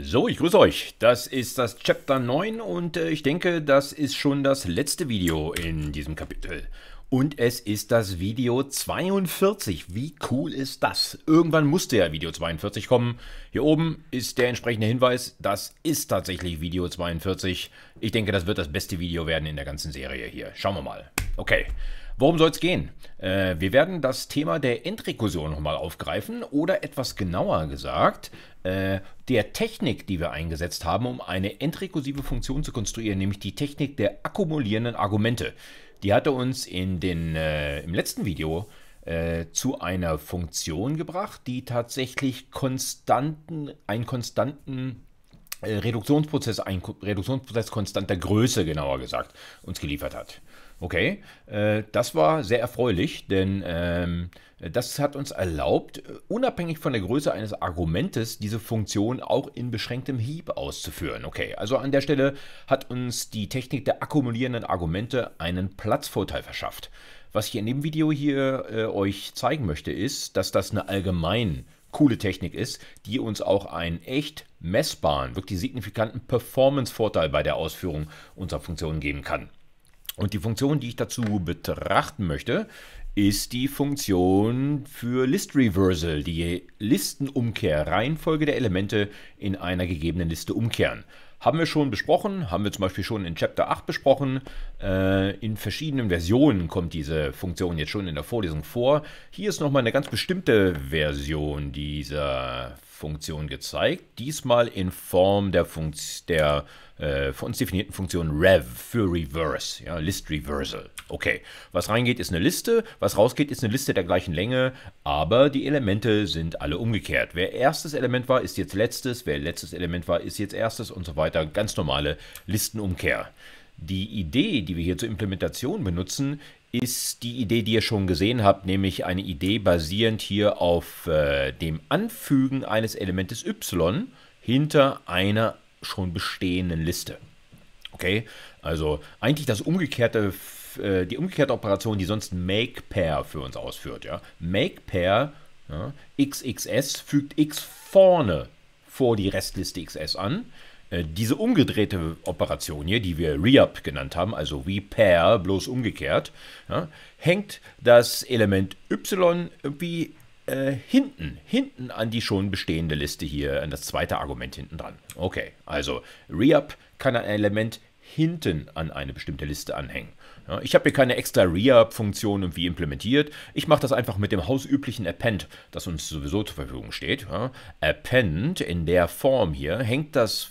So, ich grüße euch. Das ist das Chapter 9 und äh, ich denke, das ist schon das letzte Video in diesem Kapitel. Und es ist das Video 42. Wie cool ist das? Irgendwann musste ja Video 42 kommen. Hier oben ist der entsprechende Hinweis, das ist tatsächlich Video 42. Ich denke, das wird das beste Video werden in der ganzen Serie hier. Schauen wir mal. Okay. Worum soll es gehen? Äh, wir werden das Thema der Endrekursion nochmal aufgreifen oder etwas genauer gesagt äh, der Technik, die wir eingesetzt haben, um eine endrekursive Funktion zu konstruieren, nämlich die Technik der akkumulierenden Argumente. Die hatte uns in den, äh, im letzten Video äh, zu einer Funktion gebracht, die tatsächlich konstanten, einen konstanten äh, Reduktionsprozess, einen Reduktionsprozess konstanter Größe genauer gesagt uns geliefert hat. Okay, äh, das war sehr erfreulich, denn ähm, das hat uns erlaubt, unabhängig von der Größe eines Argumentes, diese Funktion auch in beschränktem Hieb auszuführen. Okay, also an der Stelle hat uns die Technik der akkumulierenden Argumente einen Platzvorteil verschafft. Was ich in dem Video hier äh, euch zeigen möchte, ist, dass das eine allgemein coole Technik ist, die uns auch einen echt messbaren, wirklich signifikanten Performance-Vorteil bei der Ausführung unserer Funktion geben kann. Und die Funktion, die ich dazu betrachten möchte, ist die Funktion für List Reversal, die Listenumkehr, Reihenfolge der Elemente in einer gegebenen Liste umkehren. Haben wir schon besprochen, haben wir zum Beispiel schon in Chapter 8 besprochen. Äh, in verschiedenen Versionen kommt diese Funktion jetzt schon in der Vorlesung vor. Hier ist nochmal eine ganz bestimmte Version dieser Funktion. Funktion gezeigt, diesmal in Form der, Funkt der äh, von uns definierten Funktion rev für reverse, ja, List Reversal. Okay, was reingeht, ist eine Liste, was rausgeht, ist eine Liste der gleichen Länge, aber die Elemente sind alle umgekehrt. Wer erstes Element war, ist jetzt letztes, wer letztes Element war, ist jetzt erstes und so weiter. Ganz normale Listenumkehr. Die Idee, die wir hier zur Implementation benutzen, ist die Idee, die ihr schon gesehen habt, nämlich eine Idee basierend hier auf äh, dem Anfügen eines Elementes y hinter einer schon bestehenden Liste. Okay, also eigentlich das umgekehrte, äh, die umgekehrte Operation, die sonst makePair für uns ausführt. Ja? Make ja, xxs fügt x vorne vor die Restliste xs an äh, diese umgedrehte Operation hier, die wir Re-Up genannt haben, also Repair, bloß umgekehrt, ja, hängt das Element Y irgendwie äh, hinten, hinten an die schon bestehende Liste hier, an das zweite Argument hinten dran. Okay, also Re-Up kann ein Element hinten an eine bestimmte Liste anhängen. Ich habe hier keine extra reup funktion irgendwie implementiert. Ich mache das einfach mit dem hausüblichen Append, das uns sowieso zur Verfügung steht. Append in der Form hier hängt das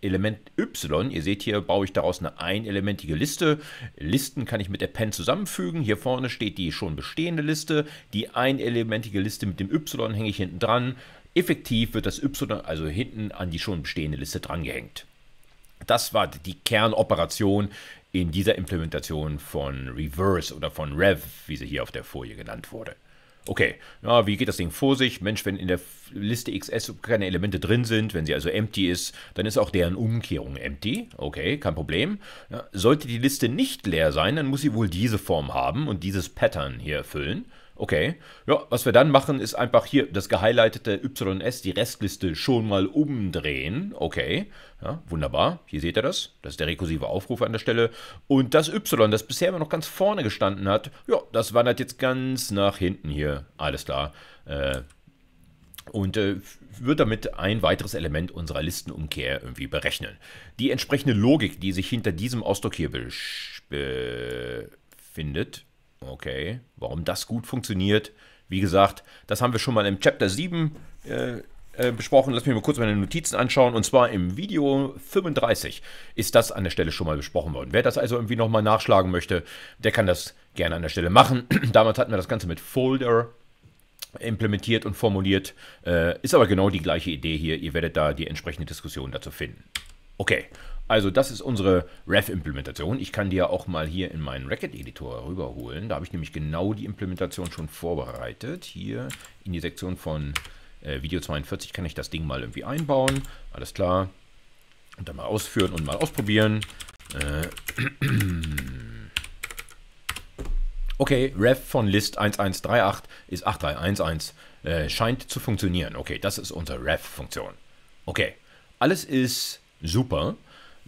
Element Y. Ihr seht hier, baue ich daraus eine einelementige Liste. Listen kann ich mit Append zusammenfügen. Hier vorne steht die schon bestehende Liste. Die einelementige Liste mit dem Y hänge ich hinten dran. Effektiv wird das Y also hinten an die schon bestehende Liste drangehängt. Das war die Kernoperation, in dieser Implementation von Reverse oder von Rev, wie sie hier auf der Folie genannt wurde. Okay, na, wie geht das Ding vor sich? Mensch, wenn in der Liste XS keine Elemente drin sind, wenn sie also empty ist, dann ist auch deren Umkehrung empty. Okay, kein Problem. Ja, sollte die Liste nicht leer sein, dann muss sie wohl diese Form haben und dieses Pattern hier erfüllen. Okay. Ja, was wir dann machen, ist einfach hier das gehighlightete YS, die Restliste, schon mal umdrehen. Okay. Ja, wunderbar. Hier seht ihr das. Das ist der rekursive Aufruf an der Stelle. Und das Y, das bisher immer noch ganz vorne gestanden hat, ja, das wandert jetzt ganz nach hinten hier. Alles klar. Äh, und äh, wird damit ein weiteres Element unserer Listenumkehr irgendwie berechnen. Die entsprechende Logik, die sich hinter diesem Ausdruck hier befindet, Okay, warum das gut funktioniert, wie gesagt, das haben wir schon mal im Chapter 7 äh, äh, besprochen. Lass mich mal kurz meine Notizen anschauen. Und zwar im Video 35 ist das an der Stelle schon mal besprochen worden. Wer das also irgendwie nochmal nachschlagen möchte, der kann das gerne an der Stelle machen. Damals hatten wir das Ganze mit Folder implementiert und formuliert. Äh, ist aber genau die gleiche Idee hier. Ihr werdet da die entsprechende Diskussion dazu finden. Okay, also das ist unsere Rev-Implementation. Ich kann die ja auch mal hier in meinen Racket-Editor rüberholen. Da habe ich nämlich genau die Implementation schon vorbereitet. Hier in die Sektion von äh, Video 42 kann ich das Ding mal irgendwie einbauen. Alles klar. Und dann mal ausführen und mal ausprobieren. Äh, okay, Rev von List 1138 ist 8311. Äh, scheint zu funktionieren. Okay, das ist unsere Rev-Funktion. Okay, alles ist super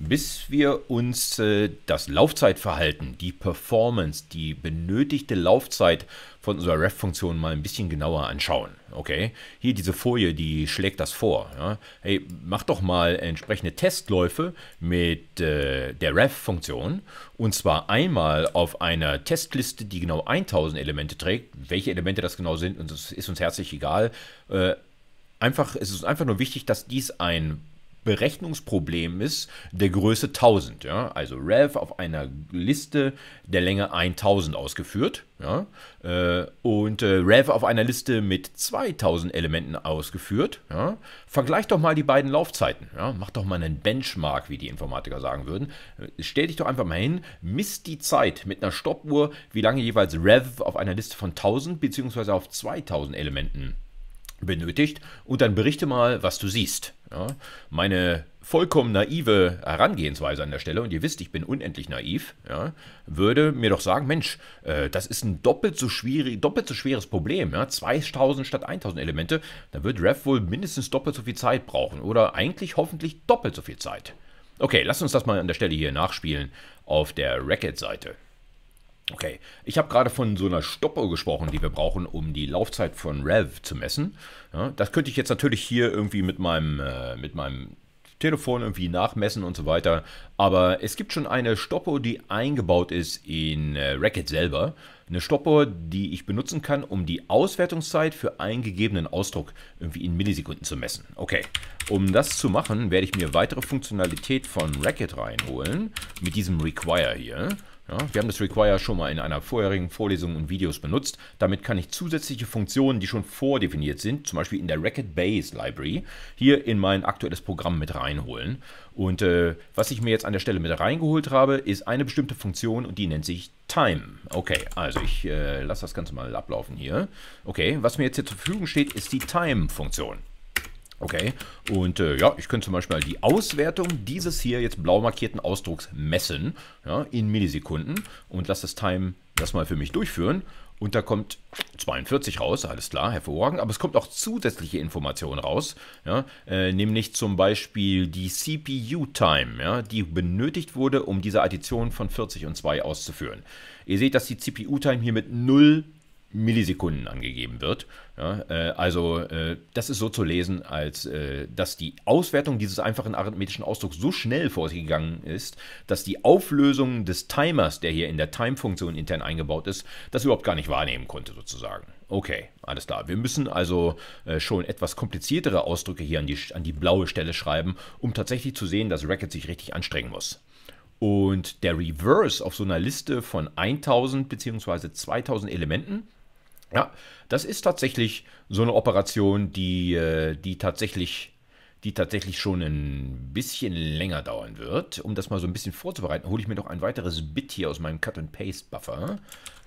bis wir uns äh, das Laufzeitverhalten, die Performance, die benötigte Laufzeit von unserer Ref-Funktion mal ein bisschen genauer anschauen. Okay, hier diese Folie, die schlägt das vor. Ja? Hey, mach doch mal entsprechende Testläufe mit äh, der Ref-Funktion und zwar einmal auf einer Testliste, die genau 1000 Elemente trägt. Welche Elemente das genau sind, ist uns herzlich egal. Äh, einfach, es ist einfach nur wichtig, dass dies ein Berechnungsproblem ist der Größe 1000. Ja? Also Rev auf einer Liste der Länge 1000 ausgeführt ja? Äh, und äh, Rev auf einer Liste mit 2000 Elementen ausgeführt. Ja? Vergleicht doch mal die beiden Laufzeiten. Ja? Mach doch mal einen Benchmark, wie die Informatiker sagen würden. Äh, stell dich doch einfach mal hin, misst die Zeit mit einer Stoppuhr, wie lange jeweils Rev auf einer Liste von 1000 bzw. auf 2000 Elementen benötigt und dann berichte mal, was du siehst. Ja, meine vollkommen naive Herangehensweise an der Stelle, und ihr wisst, ich bin unendlich naiv, ja, würde mir doch sagen, Mensch, äh, das ist ein doppelt so, schwierig, doppelt so schweres Problem, ja, 2000 statt 1000 Elemente, da wird Rev wohl mindestens doppelt so viel Zeit brauchen oder eigentlich hoffentlich doppelt so viel Zeit. Okay, lasst uns das mal an der Stelle hier nachspielen auf der Racket-Seite. Okay, ich habe gerade von so einer Stoppuhr gesprochen, die wir brauchen, um die Laufzeit von Rev zu messen. Ja, das könnte ich jetzt natürlich hier irgendwie mit meinem, äh, mit meinem Telefon irgendwie nachmessen und so weiter. Aber es gibt schon eine Stoppuhr, die eingebaut ist in äh, Racket selber. Eine Stoppuhr, die ich benutzen kann, um die Auswertungszeit für einen gegebenen Ausdruck irgendwie in Millisekunden zu messen. Okay, um das zu machen, werde ich mir weitere Funktionalität von Racket reinholen. Mit diesem Require hier. Ja, wir haben das Require schon mal in einer vorherigen Vorlesung und Videos benutzt. Damit kann ich zusätzliche Funktionen, die schon vordefiniert sind, zum Beispiel in der Racket Base Library, hier in mein aktuelles Programm mit reinholen. Und äh, was ich mir jetzt an der Stelle mit reingeholt habe, ist eine bestimmte Funktion und die nennt sich Time. Okay, also ich äh, lasse das Ganze mal ablaufen hier. Okay, was mir jetzt hier zur Verfügung steht, ist die Time-Funktion. Okay, und äh, ja, ich könnte zum Beispiel mal die Auswertung dieses hier jetzt blau markierten Ausdrucks messen, ja, in Millisekunden und lasse das Time das mal für mich durchführen. Und da kommt 42 raus, alles klar, hervorragend. Aber es kommt auch zusätzliche Informationen raus, ja, äh, nämlich zum Beispiel die CPU-Time, ja, die benötigt wurde, um diese Addition von 40 und 2 auszuführen. Ihr seht, dass die CPU-Time hier mit 0 Millisekunden angegeben wird. Ja, äh, also äh, das ist so zu lesen, als äh, dass die Auswertung dieses einfachen arithmetischen Ausdrucks so schnell vor sich gegangen ist, dass die Auflösung des Timers, der hier in der Time-Funktion intern eingebaut ist, das überhaupt gar nicht wahrnehmen konnte sozusagen. Okay, alles klar. Wir müssen also äh, schon etwas kompliziertere Ausdrücke hier an die, an die blaue Stelle schreiben, um tatsächlich zu sehen, dass Racket sich richtig anstrengen muss. Und der Reverse auf so einer Liste von 1000 bzw. 2000 Elementen, ja, das ist tatsächlich so eine Operation, die, äh, die tatsächlich die tatsächlich schon ein bisschen länger dauern wird. Um das mal so ein bisschen vorzubereiten, hole ich mir noch ein weiteres Bit hier aus meinem Cut-and-Paste-Buffer.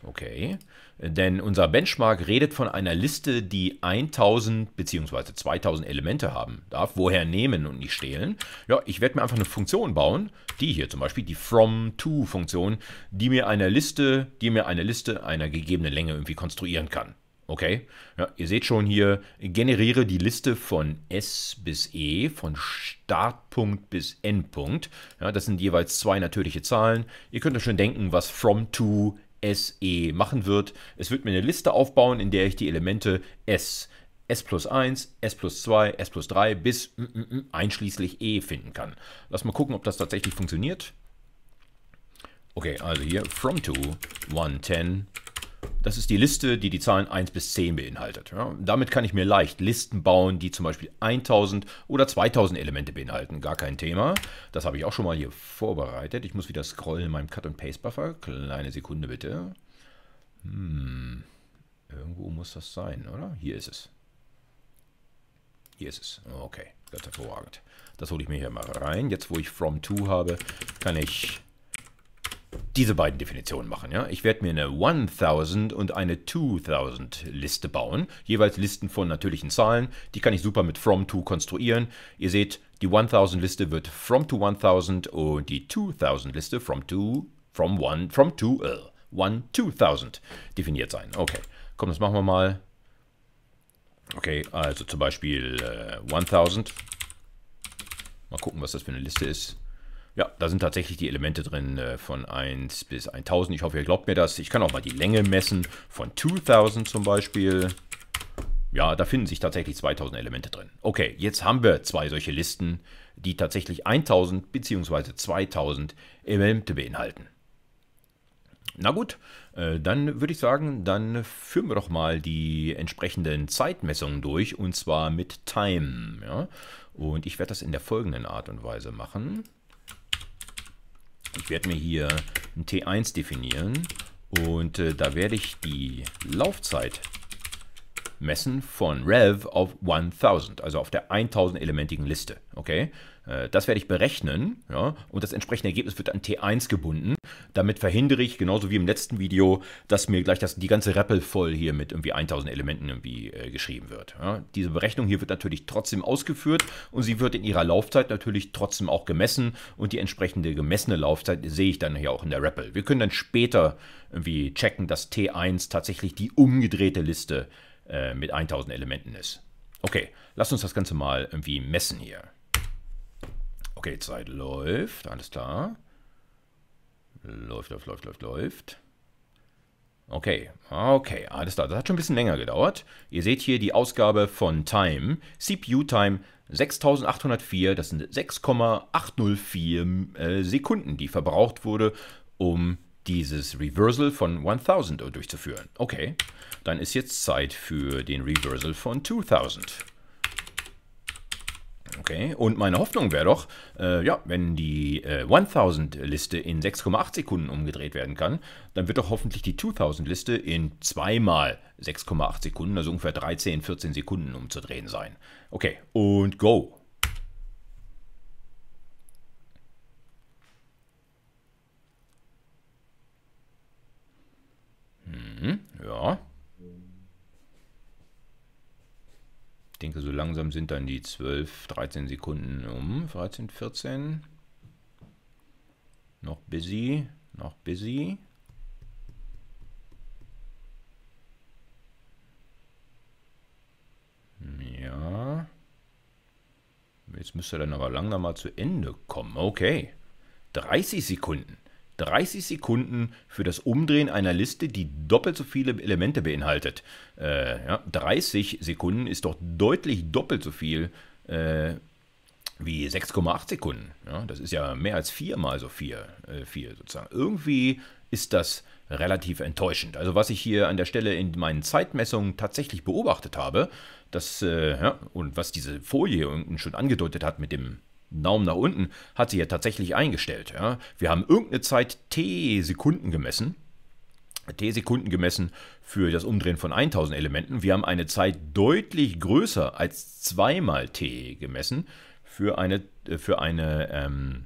Okay, denn unser Benchmark redet von einer Liste, die 1000 bzw. 2000 Elemente haben darf. Woher nehmen und nicht stehlen? Ja, ich werde mir einfach eine Funktion bauen, die hier zum Beispiel, die from-to-Funktion, die mir eine Liste, die mir eine Liste einer gegebenen Länge irgendwie konstruieren kann. Okay, ja, ihr seht schon hier, generiere die Liste von S bis E, von Startpunkt bis Endpunkt. Ja, das sind jeweils zwei natürliche Zahlen. Ihr könnt euch schon denken, was from to SE machen wird. Es wird mir eine Liste aufbauen, in der ich die Elemente S, S plus 1, S plus 2, S plus 3 bis m -m -m einschließlich E finden kann. Lass mal gucken, ob das tatsächlich funktioniert. Okay, also hier from to 110 das ist die Liste, die die Zahlen 1 bis 10 beinhaltet. Ja, damit kann ich mir leicht Listen bauen, die zum Beispiel 1000 oder 2000 Elemente beinhalten. Gar kein Thema. Das habe ich auch schon mal hier vorbereitet. Ich muss wieder scrollen in meinem Cut- and Paste-Buffer. Kleine Sekunde bitte. Hm, irgendwo muss das sein, oder? Hier ist es. Hier ist es. Okay, ganz hervorragend. Das hole ich mir hier mal rein. Jetzt, wo ich From 2 habe, kann ich diese beiden Definitionen machen. Ja? Ich werde mir eine 1000 und eine 2000 Liste bauen. Jeweils Listen von natürlichen Zahlen. Die kann ich super mit from to konstruieren. Ihr seht, die 1000 Liste wird from to 1000 und die 2000 Liste from to, from one, from to, uh, one 2000 definiert sein. Okay, komm, das machen wir mal. Okay, also zum Beispiel äh, 1000. Mal gucken, was das für eine Liste ist. Ja, da sind tatsächlich die Elemente drin äh, von 1 bis 1000. Ich hoffe, ihr glaubt mir das. Ich kann auch mal die Länge messen von 2000 zum Beispiel. Ja, da finden sich tatsächlich 2000 Elemente drin. Okay, jetzt haben wir zwei solche Listen, die tatsächlich 1000 bzw. 2000 Elemente beinhalten. Na gut, äh, dann würde ich sagen, dann führen wir doch mal die entsprechenden Zeitmessungen durch und zwar mit Time. Ja? Und ich werde das in der folgenden Art und Weise machen. Ich werde mir hier ein T1 definieren und äh, da werde ich die Laufzeit messen von rev auf 1000, also auf der 1000-elementigen Liste. Okay, äh, das werde ich berechnen ja, und das entsprechende Ergebnis wird an T1 gebunden. Damit verhindere ich, genauso wie im letzten Video, dass mir gleich das, die ganze Rappel voll hier mit irgendwie 1000 Elementen irgendwie äh, geschrieben wird. Ja. Diese Berechnung hier wird natürlich trotzdem ausgeführt und sie wird in ihrer Laufzeit natürlich trotzdem auch gemessen und die entsprechende gemessene Laufzeit sehe ich dann hier auch in der Rappel. Wir können dann später irgendwie checken, dass T1 tatsächlich die umgedrehte Liste äh, mit 1000 Elementen ist. Okay, lass uns das Ganze mal irgendwie messen hier. Okay, Zeit läuft. Alles klar. Läuft, läuft, läuft, läuft, läuft. Okay, okay, alles klar. Das hat schon ein bisschen länger gedauert. Ihr seht hier die Ausgabe von Time. CPU-Time 6804, das sind 6,804 äh, Sekunden, die verbraucht wurde, um dieses Reversal von 1000 durchzuführen. Okay, dann ist jetzt Zeit für den Reversal von 2000. Okay, und meine Hoffnung wäre doch, äh, ja, wenn die äh, 1000-Liste in 6,8 Sekunden umgedreht werden kann, dann wird doch hoffentlich die 2000-Liste in zweimal 6,8 Sekunden, also ungefähr 13, 14 Sekunden umzudrehen sein. Okay, und go! Hm, ja. denke, so langsam sind dann die 12, 13 Sekunden um. 13, 14. Noch busy, noch busy. Ja. Jetzt müsste er dann aber langsam mal zu Ende kommen. Okay. 30 Sekunden. 30 Sekunden für das Umdrehen einer Liste, die doppelt so viele Elemente beinhaltet. Äh, ja, 30 Sekunden ist doch deutlich doppelt so viel äh, wie 6,8 Sekunden. Ja, das ist ja mehr als viermal so viel, äh, viel sozusagen. Irgendwie ist das relativ enttäuschend. Also was ich hier an der Stelle in meinen Zeitmessungen tatsächlich beobachtet habe, das, äh, ja, und was diese Folie unten schon angedeutet hat mit dem Daumen nach unten, hat sie ja tatsächlich eingestellt. Ja. Wir haben irgendeine Zeit T-Sekunden gemessen. T-Sekunden gemessen für das Umdrehen von 1000 Elementen. Wir haben eine Zeit deutlich größer als zweimal T gemessen für eine, äh, für eine, ähm,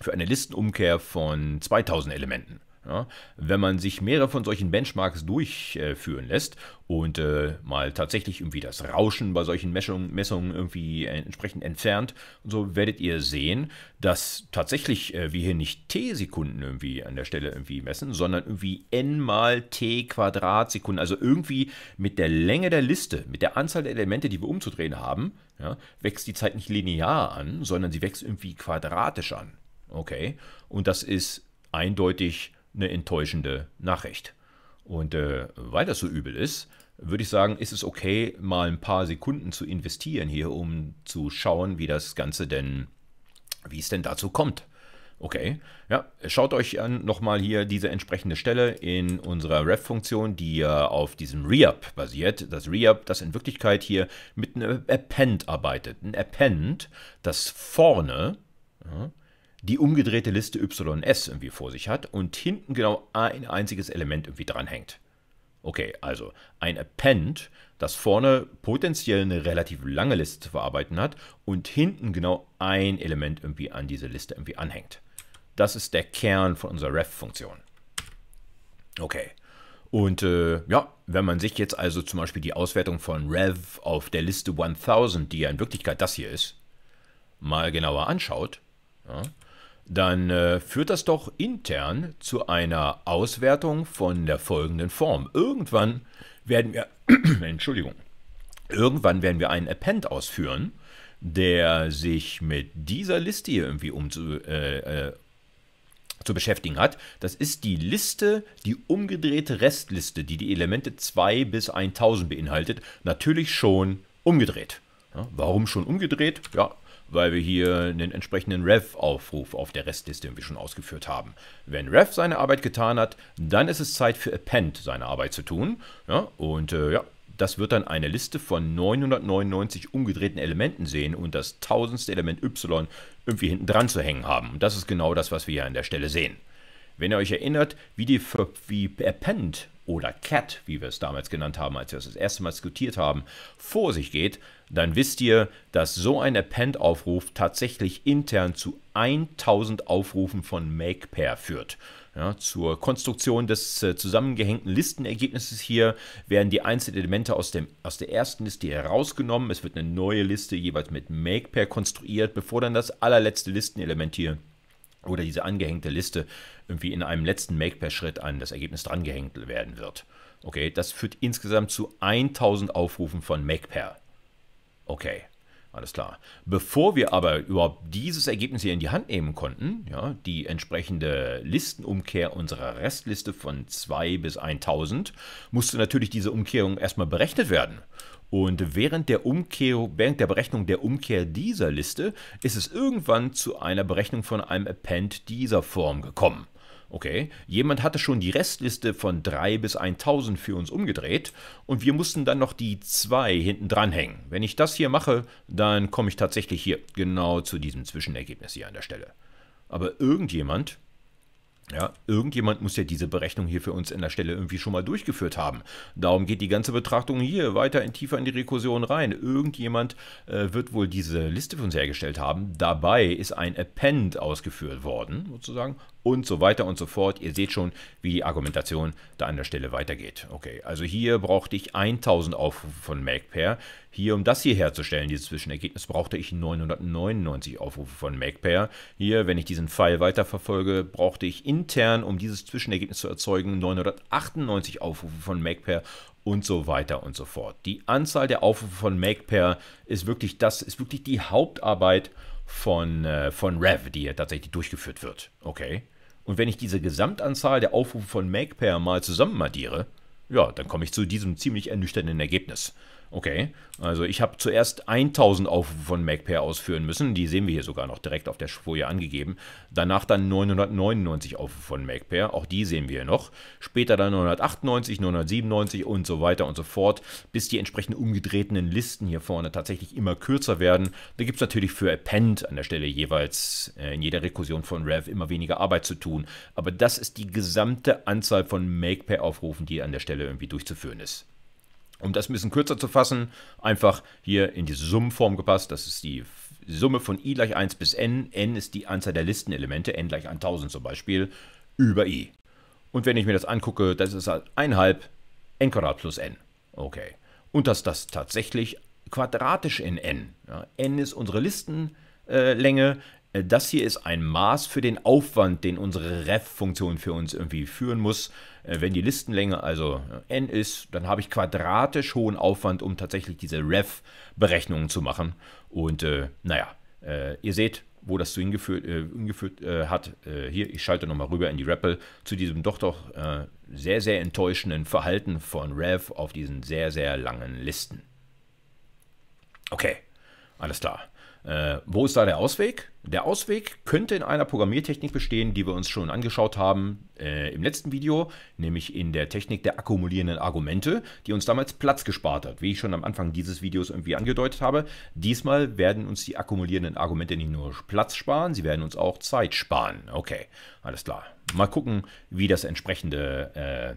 für eine Listenumkehr von 2000 Elementen. Ja, wenn man sich mehrere von solchen Benchmarks durchführen lässt und äh, mal tatsächlich irgendwie das Rauschen bei solchen Messungen, Messungen irgendwie entsprechend entfernt, so werdet ihr sehen, dass tatsächlich äh, wir hier nicht T-Sekunden irgendwie an der Stelle irgendwie messen, sondern irgendwie n mal T Quadratsekunden, also irgendwie mit der Länge der Liste, mit der Anzahl der Elemente, die wir umzudrehen haben, ja, wächst die Zeit nicht linear an, sondern sie wächst irgendwie quadratisch an. Okay, und das ist eindeutig eine enttäuschende Nachricht. Und äh, weil das so übel ist, würde ich sagen, ist es okay, mal ein paar Sekunden zu investieren hier, um zu schauen, wie das Ganze denn, wie es denn dazu kommt. Okay, ja, schaut euch an nochmal hier diese entsprechende Stelle in unserer Ref-Funktion, die ja auf diesem Reup basiert. Das Reup, das in Wirklichkeit hier mit einem Append arbeitet. Ein Append, das vorne, ja, die umgedrehte Liste YS irgendwie vor sich hat und hinten genau ein einziges Element irgendwie dranhängt. Okay, also ein Append, das vorne potenziell eine relativ lange Liste zu verarbeiten hat und hinten genau ein Element irgendwie an diese Liste irgendwie anhängt. Das ist der Kern von unserer ref-Funktion. Okay. Und äh, ja, wenn man sich jetzt also zum Beispiel die Auswertung von rev auf der Liste 1000, die ja in Wirklichkeit das hier ist, mal genauer anschaut, ja, dann äh, führt das doch intern zu einer Auswertung von der folgenden Form. Irgendwann werden wir, Entschuldigung, irgendwann werden wir einen Append ausführen, der sich mit dieser Liste hier irgendwie umzu, äh, äh, zu beschäftigen hat. Das ist die Liste, die umgedrehte Restliste, die die Elemente 2 bis 1000 beinhaltet. Natürlich schon umgedreht. Ja, warum schon umgedreht? Ja, weil wir hier einen entsprechenden Rev-Aufruf auf der Restliste irgendwie schon ausgeführt haben. Wenn Rev seine Arbeit getan hat, dann ist es Zeit für Append seine Arbeit zu tun. Ja, und äh, ja, das wird dann eine Liste von 999 umgedrehten Elementen sehen und das tausendste Element Y irgendwie hinten dran zu hängen haben. Und das ist genau das, was wir hier an der Stelle sehen. Wenn ihr euch erinnert, wie die wie Append oder Cat, wie wir es damals genannt haben, als wir es das erste Mal diskutiert haben, vor sich geht, dann wisst ihr, dass so ein Append-Aufruf tatsächlich intern zu 1000 Aufrufen von MakePair führt. Ja, zur Konstruktion des äh, zusammengehängten Listenergebnisses hier werden die einzelnen Elemente aus, dem, aus der ersten Liste herausgenommen. Es wird eine neue Liste jeweils mit MakePair konstruiert, bevor dann das allerletzte Listenelement hier oder diese angehängte Liste irgendwie in einem letzten Make-Per-Schritt an das Ergebnis drangehängt werden wird. Okay, das führt insgesamt zu 1000 Aufrufen von Make-Per. Okay, alles klar. Bevor wir aber überhaupt dieses Ergebnis hier in die Hand nehmen konnten, ja, die entsprechende Listenumkehr unserer Restliste von 2 bis 1000, musste natürlich diese Umkehrung erstmal berechnet werden. Und während der, Umkehr, während der Berechnung der Umkehr dieser Liste ist es irgendwann zu einer Berechnung von einem Append dieser Form gekommen. Okay, jemand hatte schon die Restliste von 3 bis 1000 für uns umgedreht und wir mussten dann noch die 2 hinten dranhängen. Wenn ich das hier mache, dann komme ich tatsächlich hier genau zu diesem Zwischenergebnis hier an der Stelle. Aber irgendjemand, ja, irgendjemand muss ja diese Berechnung hier für uns an der Stelle irgendwie schon mal durchgeführt haben. Darum geht die ganze Betrachtung hier weiter in, tiefer in die Rekursion rein. Irgendjemand äh, wird wohl diese Liste für uns hergestellt haben. Dabei ist ein Append ausgeführt worden, sozusagen und so weiter und so fort. Ihr seht schon, wie die Argumentation da an der Stelle weitergeht. Okay, also hier brauchte ich 1000 Aufrufe von MacPair. Hier, um das hier herzustellen, dieses Zwischenergebnis, brauchte ich 999 Aufrufe von MacPair. Hier, wenn ich diesen Pfeil weiterverfolge, brauchte ich intern, um dieses Zwischenergebnis zu erzeugen, 998 Aufrufe von MacPair und so weiter und so fort. Die Anzahl der Aufrufe von MacPair ist wirklich das, ist wirklich die Hauptarbeit, von, äh, von Rev, die ja tatsächlich durchgeführt wird. Okay. Und wenn ich diese Gesamtanzahl der Aufrufe von MakePair mal zusammenaddiere, ja, dann komme ich zu diesem ziemlich ernüchternden Ergebnis. Okay, also ich habe zuerst 1000 Aufrufe von MacPair ausführen müssen, die sehen wir hier sogar noch direkt auf der Folie angegeben. Danach dann 999 Aufrufe von MacPair, auch die sehen wir hier noch. Später dann 998, 997 und so weiter und so fort, bis die entsprechend umgedrehten Listen hier vorne tatsächlich immer kürzer werden. Da gibt es natürlich für Append an der Stelle jeweils äh, in jeder Rekursion von Rev immer weniger Arbeit zu tun. Aber das ist die gesamte Anzahl von makepair aufrufen die an der Stelle irgendwie durchzuführen ist. Um das ein bisschen kürzer zu fassen, einfach hier in diese Summenform gepasst. Das ist die Summe von i gleich 1 bis n. n ist die Anzahl der Listenelemente, n gleich 1000 zum Beispiel, über i. Und wenn ich mir das angucke, das ist halt 1,5 n Quadrat plus n. Okay. Und dass das tatsächlich quadratisch in n. Ja, n ist unsere Listenlänge. Äh, das hier ist ein Maß für den Aufwand, den unsere ref-Funktion für uns irgendwie führen muss. Äh, wenn die Listenlänge also äh, n ist, dann habe ich quadratisch hohen Aufwand, um tatsächlich diese Ref-Berechnungen zu machen. Und äh, naja, äh, ihr seht, wo das zu hingeführt, äh, hingeführt äh, hat. hier, ich schalte nochmal rüber in die REPL zu diesem doch doch sehr, sehr enttäuschenden Verhalten von Rev auf diesen sehr, sehr langen Listen. Okay, alles klar. Äh, wo ist da der Ausweg? Der Ausweg könnte in einer Programmiertechnik bestehen, die wir uns schon angeschaut haben äh, im letzten Video, nämlich in der Technik der akkumulierenden Argumente, die uns damals Platz gespart hat, wie ich schon am Anfang dieses Videos irgendwie angedeutet habe. Diesmal werden uns die akkumulierenden Argumente nicht nur Platz sparen, sie werden uns auch Zeit sparen. Okay, alles klar. Mal gucken, wie das entsprechende... Äh,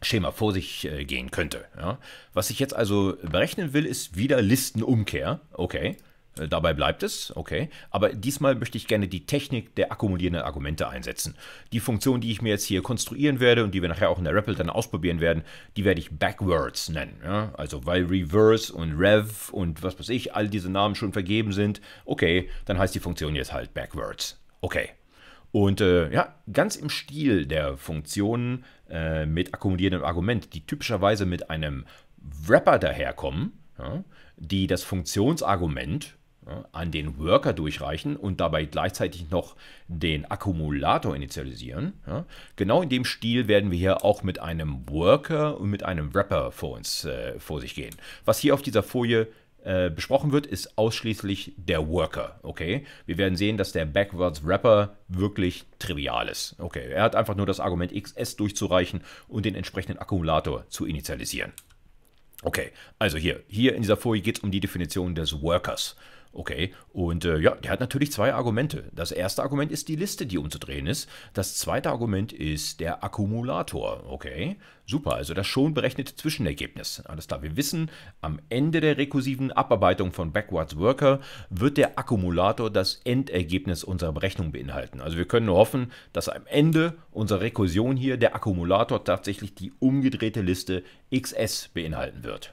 Schema vor sich äh, gehen könnte. Ja. Was ich jetzt also berechnen will, ist wieder Listenumkehr. Okay. Äh, dabei bleibt es, okay. Aber diesmal möchte ich gerne die Technik der akkumulierenden Argumente einsetzen. Die Funktion, die ich mir jetzt hier konstruieren werde und die wir nachher auch in der REPL dann ausprobieren werden, die werde ich Backwards nennen. Ja? Also weil Reverse und Rev und was weiß ich, all diese Namen schon vergeben sind, okay, dann heißt die Funktion jetzt halt Backwards. Okay. Und äh, ja, ganz im Stil der Funktionen äh, mit akkumulierendem Argument, die typischerweise mit einem Wrapper daherkommen, ja, die das Funktionsargument an den Worker durchreichen und dabei gleichzeitig noch den Akkumulator initialisieren. Ja, genau in dem Stil werden wir hier auch mit einem Worker und mit einem Wrapper vor uns äh, vor sich gehen. Was hier auf dieser Folie äh, besprochen wird, ist ausschließlich der Worker, okay? Wir werden sehen, dass der Backwards Wrapper wirklich trivial ist, okay? Er hat einfach nur das Argument XS durchzureichen und den entsprechenden Akkumulator zu initialisieren. Okay, also hier, hier in dieser Folie geht es um die Definition des Workers. Okay, und äh, ja, der hat natürlich zwei Argumente. Das erste Argument ist die Liste, die umzudrehen ist. Das zweite Argument ist der Akkumulator. Okay, super, also das schon berechnete Zwischenergebnis. Alles klar, wir wissen, am Ende der rekursiven Abarbeitung von Backwards Worker wird der Akkumulator das Endergebnis unserer Berechnung beinhalten. Also wir können nur hoffen, dass am Ende unserer Rekursion hier der Akkumulator tatsächlich die umgedrehte Liste XS beinhalten wird.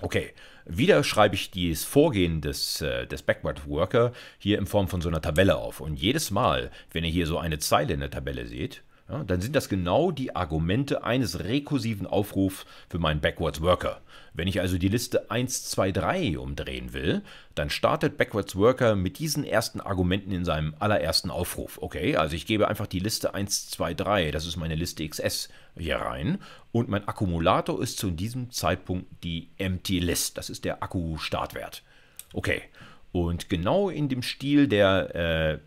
Okay, wieder schreibe ich das Vorgehen des, äh, des Backward Worker hier in Form von so einer Tabelle auf. Und jedes Mal, wenn ihr hier so eine Zeile in der Tabelle seht, ja, dann sind das genau die Argumente eines rekursiven Aufrufs für meinen Backwards Worker. Wenn ich also die Liste 1, 2, 3 umdrehen will, dann startet Backwards Worker mit diesen ersten Argumenten in seinem allerersten Aufruf. Okay, also ich gebe einfach die Liste 1, 2, 3, das ist meine Liste XS, hier rein und mein Akkumulator ist zu diesem Zeitpunkt die Empty List, das ist der Akku-Startwert. Okay, und genau in dem Stil der äh,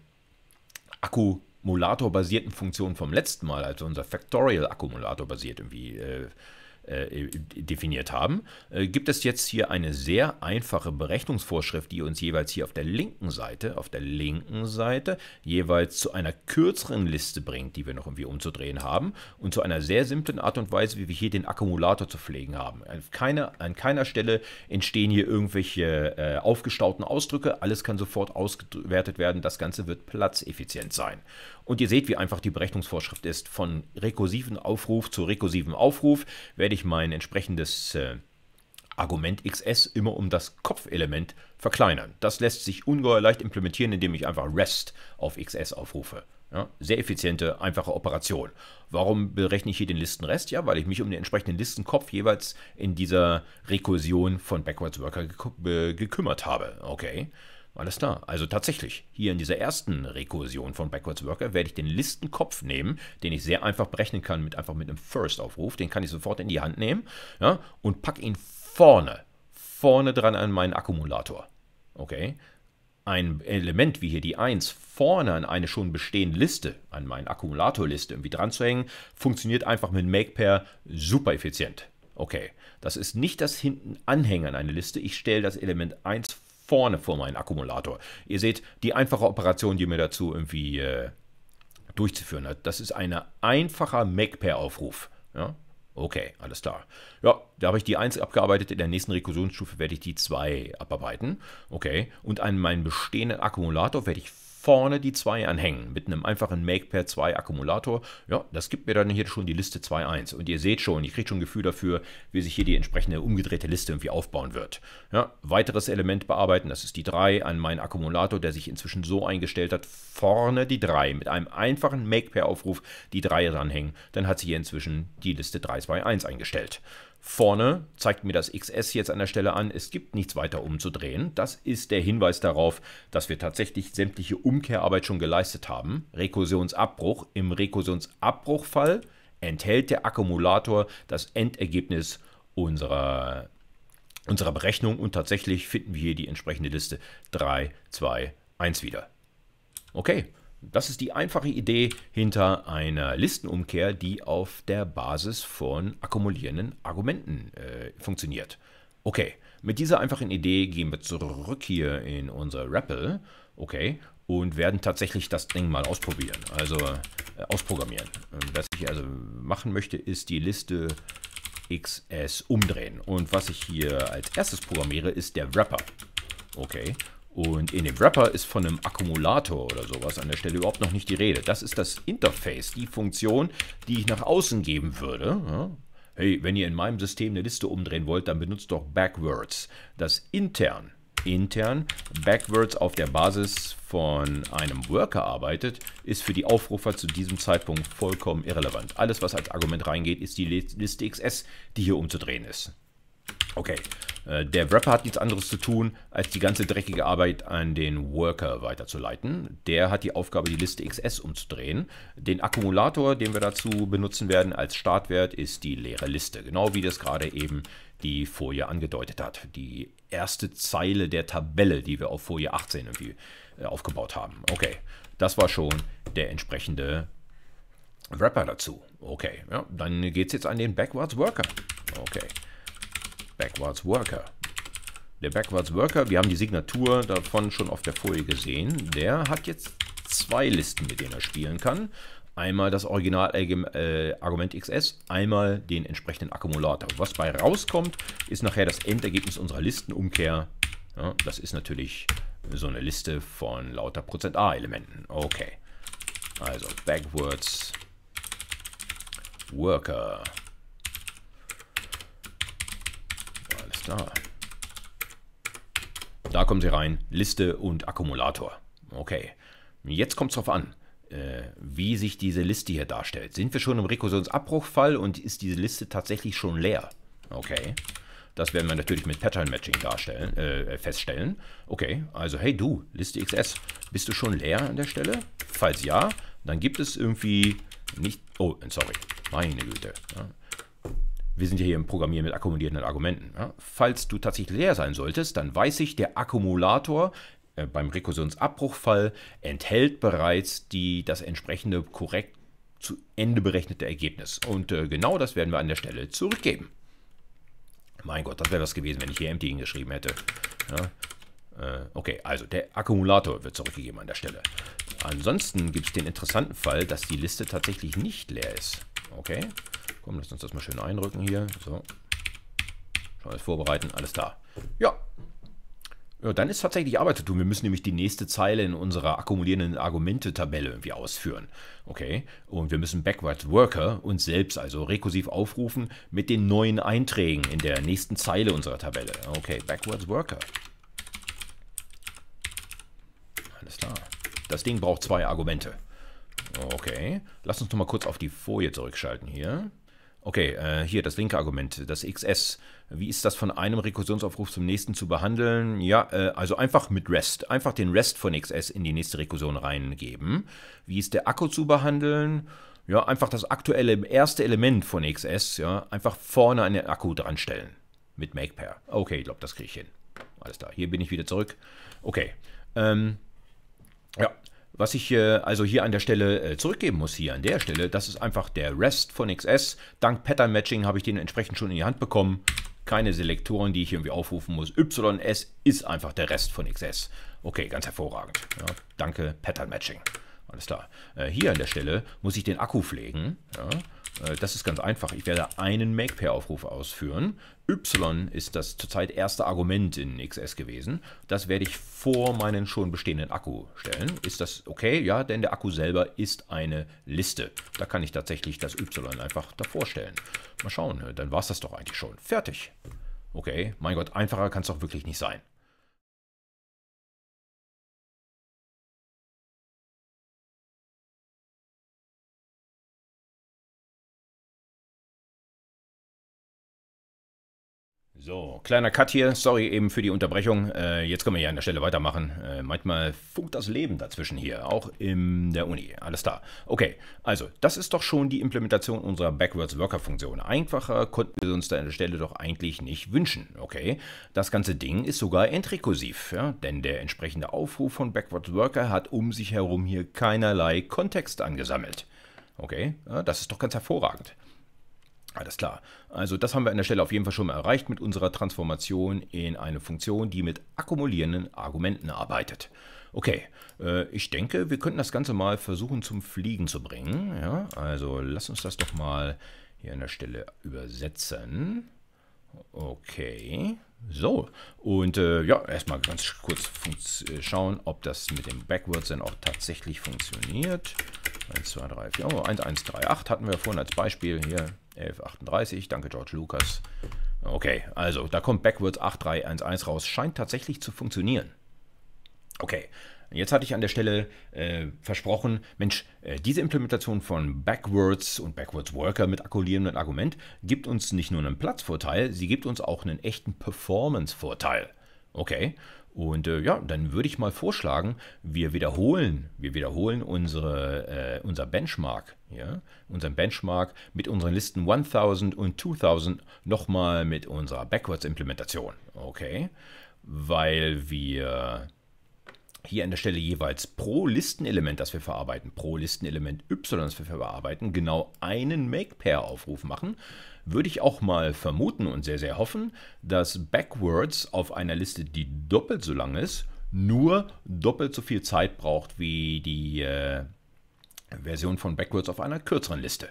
Akku- Accumulator-basierten Funktion vom letzten Mal, also unser Factorial-Akkumulator basiert irgendwie. Äh, äh, äh, definiert haben, äh, gibt es jetzt hier eine sehr einfache Berechnungsvorschrift, die uns jeweils hier auf der linken Seite, auf der linken Seite jeweils zu einer kürzeren Liste bringt, die wir noch irgendwie umzudrehen haben und zu einer sehr simplen Art und Weise, wie wir hier den Akkumulator zu pflegen haben. An keiner, an keiner Stelle entstehen hier irgendwelche äh, aufgestauten Ausdrücke, alles kann sofort ausgewertet werden, das Ganze wird platzeffizient sein. Und ihr seht, wie einfach die Berechnungsvorschrift ist. Von rekursiven Aufruf zu rekursiven Aufruf werde ich ich mein entsprechendes äh, Argument XS immer um das Kopfelement verkleinern. Das lässt sich ungeheuer leicht implementieren, indem ich einfach REST auf XS aufrufe. Ja, sehr effiziente, einfache Operation. Warum berechne ich hier den Listenrest? Ja, weil ich mich um den entsprechenden Listenkopf jeweils in dieser Rekursion von Backwards Worker gekü äh, gekümmert habe. Okay. Alles klar. Also tatsächlich, hier in dieser ersten Rekursion von Backwards Worker werde ich den Listenkopf nehmen, den ich sehr einfach berechnen kann mit einfach mit einem First-Aufruf. Den kann ich sofort in die Hand nehmen ja, und packe ihn vorne, vorne dran an meinen Akkumulator. Okay? Ein Element wie hier die 1 vorne an eine schon bestehende Liste, an meine Akkumulatorliste irgendwie dran zu hängen, funktioniert einfach mit MakePair super effizient. Okay, das ist nicht das hinten Anhängen an eine Liste. Ich stelle das Element 1 vorne vorne vor meinen Akkumulator. Ihr seht, die einfache Operation, die mir dazu irgendwie äh, durchzuführen hat, das ist ein einfacher MacPair-Aufruf. Ja? Okay, alles klar. Ja, da habe ich die 1 abgearbeitet, in der nächsten Rekursionsstufe werde ich die 2 abarbeiten. Okay, und an meinen bestehenden Akkumulator werde ich vorne die 2 anhängen mit einem einfachen MakePad 2 Akkumulator. Ja, das gibt mir dann hier schon die Liste 2.1. Und ihr seht schon, ich kriege schon ein Gefühl dafür, wie sich hier die entsprechende umgedrehte Liste irgendwie aufbauen wird. Ja, weiteres Element bearbeiten, das ist die 3 an meinen Akkumulator, der sich inzwischen so eingestellt hat, vorne die 3 mit einem einfachen MakePad Aufruf die 3 dranhängen. Dann hat sich hier inzwischen die Liste 321 eingestellt. Vorne zeigt mir das XS jetzt an der Stelle an, es gibt nichts weiter umzudrehen. Das ist der Hinweis darauf, dass wir tatsächlich sämtliche Umkehrarbeit schon geleistet haben. Rekursionsabbruch. Im Rekursionsabbruchfall enthält der Akkumulator das Endergebnis unserer, unserer Berechnung und tatsächlich finden wir hier die entsprechende Liste 3, 2, 1 wieder. Okay, das ist die einfache Idee hinter einer Listenumkehr, die auf der Basis von akkumulierenden Argumenten äh, funktioniert. Okay, mit dieser einfachen Idee gehen wir zurück hier in unser REPL, okay, und werden tatsächlich das Ding mal ausprobieren, also äh, ausprogrammieren. Ähm, was ich also machen möchte, ist die Liste XS umdrehen. Und was ich hier als erstes programmiere, ist der Wrapper. Okay, und in dem Wrapper ist von einem Akkumulator oder sowas an der Stelle überhaupt noch nicht die Rede. Das ist das Interface, die Funktion, die ich nach außen geben würde. Hey, wenn ihr in meinem System eine Liste umdrehen wollt, dann benutzt doch Backwards. Das intern, intern, Backwards auf der Basis von einem Worker arbeitet, ist für die Aufrufer zu diesem Zeitpunkt vollkommen irrelevant. Alles, was als Argument reingeht, ist die Liste XS, die hier umzudrehen ist. Okay, äh, der Wrapper hat nichts anderes zu tun, als die ganze dreckige Arbeit an den Worker weiterzuleiten. Der hat die Aufgabe, die Liste XS umzudrehen. Den Akkumulator, den wir dazu benutzen werden als Startwert, ist die leere Liste. Genau wie das gerade eben die Folie angedeutet hat. Die erste Zeile der Tabelle, die wir auf Folie 18 irgendwie äh, aufgebaut haben. Okay, das war schon der entsprechende Wrapper dazu. Okay, ja, dann geht es jetzt an den Backwards Worker. Okay. Backwards Worker. Der Backwards Worker, wir haben die Signatur davon schon auf der Folie gesehen, der hat jetzt zwei Listen, mit denen er spielen kann. Einmal das Original-Argument äh, äh, XS, einmal den entsprechenden Akkumulator. Was bei rauskommt, ist nachher das Endergebnis unserer Listenumkehr. Ja, das ist natürlich so eine Liste von lauter Prozent-A-Elementen. Okay, also Backwards Worker. Ah. Da kommen sie rein. Liste und Akkumulator. Okay. Jetzt kommt es drauf an, äh, wie sich diese Liste hier darstellt. Sind wir schon im Rekursionsabbruchfall und ist diese Liste tatsächlich schon leer? Okay. Das werden wir natürlich mit Pattern Matching darstellen, äh, feststellen. Okay, also hey du, Liste XS, bist du schon leer an der Stelle? Falls ja, dann gibt es irgendwie nicht... Oh, sorry, meine Güte. Ja wir sind ja hier im Programmieren mit akkumulierenden Argumenten. Ja? Ne? Falls du tatsächlich leer sein solltest, dann weiß ich, der Akkumulator äh, beim Rekursionsabbruchfall enthält bereits die, das entsprechende korrekt zu Ende berechnete Ergebnis. Und äh, genau das werden wir an der Stelle zurückgeben. Mein Gott, das wäre was gewesen, wenn ich hier empty hingeschrieben hätte. Ja? Ne? Äh, okay, also der Akkumulator wird zurückgegeben an der Stelle. Ansonsten gibt es den interessanten Fall, dass die Liste tatsächlich nicht leer ist. Okay, Komm, lass uns das mal schön einrücken hier. So. Schon alles vorbereiten, alles da. Ja. ja. Dann ist tatsächlich Arbeit zu tun. Wir müssen nämlich die nächste Zeile in unserer akkumulierenden Argumente-Tabelle irgendwie ausführen. Okay? Und wir müssen Backwards Worker uns selbst also rekursiv aufrufen mit den neuen Einträgen in der nächsten Zeile unserer Tabelle. Okay, Backwards Worker. Alles klar. Das Ding braucht zwei Argumente. Okay, lass uns noch mal kurz auf die Folie zurückschalten hier. Okay, äh, hier das linke Argument, das XS. Wie ist das von einem Rekursionsaufruf zum nächsten zu behandeln? Ja, äh, also einfach mit REST. Einfach den REST von XS in die nächste Rekursion reingeben. Wie ist der Akku zu behandeln? Ja, einfach das aktuelle erste Element von XS, ja, einfach vorne an den Akku dranstellen. Mit MakePair. Okay, ich glaube, das kriege ich hin. Alles klar, hier bin ich wieder zurück. Okay, ähm, ja, was ich äh, also hier an der Stelle äh, zurückgeben muss, hier an der Stelle, das ist einfach der Rest von XS. Dank Pattern Matching habe ich den entsprechend schon in die Hand bekommen. Keine Selektoren, die ich irgendwie aufrufen muss. YS ist einfach der Rest von XS. Okay, ganz hervorragend. Ja, danke Pattern Matching. Alles klar. Äh, hier an der Stelle muss ich den Akku pflegen. Ja. Äh, das ist ganz einfach. Ich werde einen Makepair-Aufruf ausführen. Y ist das zurzeit erste Argument in XS gewesen. Das werde ich vor meinen schon bestehenden Akku stellen. Ist das okay? Ja, denn der Akku selber ist eine Liste. Da kann ich tatsächlich das Y einfach davor stellen. Mal schauen, äh, dann war es das doch eigentlich schon. Fertig. Okay, mein Gott, einfacher kann es doch wirklich nicht sein. So, kleiner Cut hier. Sorry eben für die Unterbrechung. Äh, jetzt können wir hier an der Stelle weitermachen. Äh, manchmal funkt das Leben dazwischen hier, auch in der Uni. Alles da. Okay, also, das ist doch schon die Implementation unserer Backwards Worker Funktion. Einfacher konnten wir uns da an der Stelle doch eigentlich nicht wünschen. Okay, das ganze Ding ist sogar entrekursiv, ja? denn der entsprechende Aufruf von Backwards Worker hat um sich herum hier keinerlei Kontext angesammelt. Okay, ja, das ist doch ganz hervorragend. Alles klar. Also das haben wir an der Stelle auf jeden Fall schon mal erreicht mit unserer Transformation in eine Funktion, die mit akkumulierenden Argumenten arbeitet. Okay, äh, ich denke, wir könnten das Ganze mal versuchen zum Fliegen zu bringen. Ja, also lass uns das doch mal hier an der Stelle übersetzen. Okay. So, und äh, ja, erstmal ganz kurz äh, schauen, ob das mit dem Backwards dann auch tatsächlich funktioniert. 1, 2, 3, 4, oh, 1, 1, 3, 8 hatten wir vorhin als Beispiel hier. 11.38, danke George Lucas. Okay, also da kommt Backwards 8311 raus. Scheint tatsächlich zu funktionieren. Okay, jetzt hatte ich an der Stelle äh, versprochen, Mensch, äh, diese Implementation von Backwards und Backwards Worker mit akkulierendem Argument gibt uns nicht nur einen Platzvorteil, sie gibt uns auch einen echten Performance-Vorteil. Okay, und äh, ja, dann würde ich mal vorschlagen, wir wiederholen, wir wiederholen unsere, äh, unser Benchmark, ja, unseren Benchmark mit unseren Listen 1000 und 2000 nochmal mit unserer Backwards-Implementation, okay? Weil wir hier an der Stelle jeweils pro Listenelement, das wir verarbeiten, pro Listenelement y, das wir verarbeiten, genau einen Make-Pair-Aufruf machen, würde ich auch mal vermuten und sehr, sehr hoffen, dass Backwards auf einer Liste, die doppelt so lang ist, nur doppelt so viel Zeit braucht wie die äh, Version von Backwards auf einer kürzeren Liste.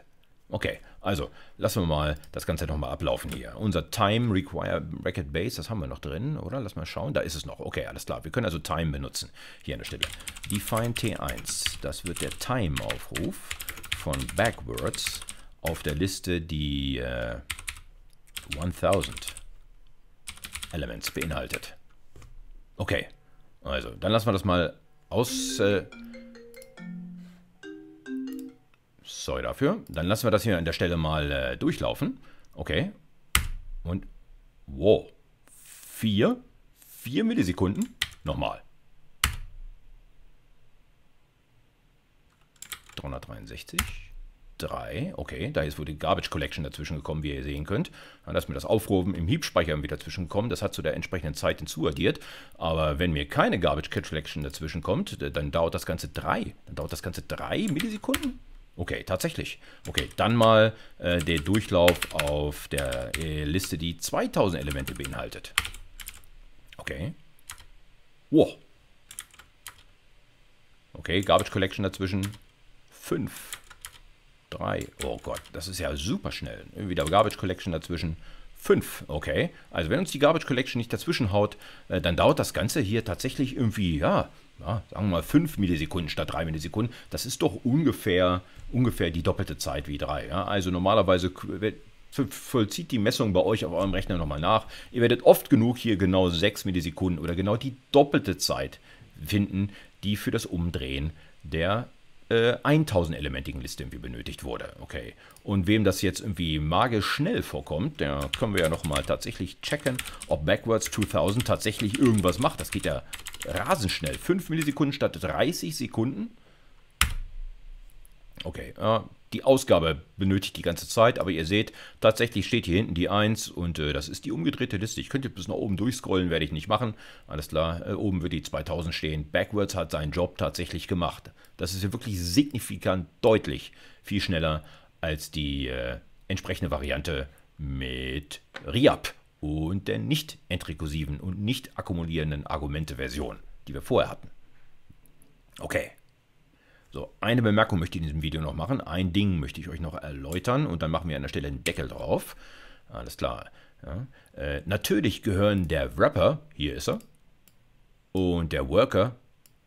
Okay, also lassen wir mal das Ganze nochmal ablaufen hier. Unser Time Require Bracket Base, das haben wir noch drin, oder? Lass mal schauen. Da ist es noch. Okay, alles klar. Wir können also Time benutzen. Hier an der Stelle. Define T1. Das wird der Time-Aufruf von Backwards auf der Liste, die äh, 1000 Elements beinhaltet. Okay, also dann lassen wir das mal aus... Äh, Sorry dafür. Dann lassen wir das hier an der Stelle mal äh, durchlaufen. Okay. Und, wow. Vier. Vier Millisekunden. Nochmal. 363. 3. Okay, da ist wohl die Garbage Collection dazwischen gekommen, wie ihr sehen könnt. Dann lassen wir das aufrufen, im Hiebspeicher wieder dazwischen gekommen. Das hat zu der entsprechenden Zeit hinzuaddiert. Aber wenn mir keine Garbage Collection dazwischen kommt, dann dauert das Ganze 3. Dann dauert das Ganze 3 Millisekunden. Okay, tatsächlich. Okay, dann mal äh, der Durchlauf auf der äh, Liste, die 2000 Elemente beinhaltet. Okay. Wow. Okay, Garbage Collection dazwischen. 5. 3. Oh Gott, das ist ja super schnell. Wieder Garbage Collection dazwischen. 5, okay. Also wenn uns die Garbage Collection nicht dazwischen haut, äh, dann dauert das Ganze hier tatsächlich irgendwie, ja, ja, sagen wir mal 5 Millisekunden statt 3 Millisekunden, das ist doch ungefähr, ungefähr die doppelte Zeit wie 3. Ja? Also normalerweise vollzieht die Messung bei euch auf eurem Rechner nochmal nach. Ihr werdet oft genug hier genau 6 Millisekunden oder genau die doppelte Zeit finden, die für das Umdrehen der 1000-elementigen äh, Liste irgendwie benötigt wurde. Okay. Und wem das jetzt irgendwie magisch schnell vorkommt, da können wir ja nochmal tatsächlich checken, ob Backwards 2000 tatsächlich irgendwas macht. Das geht ja rasend schnell. 5 Millisekunden statt 30 Sekunden. Okay, äh, die Ausgabe benötigt die ganze Zeit, aber ihr seht, tatsächlich steht hier hinten die 1 und äh, das ist die umgedrehte Liste. Ich könnte bis nach oben durchscrollen, werde ich nicht machen. Alles klar, äh, oben wird die 2000 stehen. Backwards hat seinen Job tatsächlich gemacht. Das ist hier wirklich signifikant deutlich viel schneller als die äh, entsprechende Variante mit RIAP und der nicht entrekursiven und nicht akkumulierenden Argumente-Version, die wir vorher hatten. Okay. So, eine Bemerkung möchte ich in diesem Video noch machen. Ein Ding möchte ich euch noch erläutern und dann machen wir an der Stelle einen Deckel drauf. Alles klar. Ja. Äh, natürlich gehören der Wrapper, hier ist er, und der Worker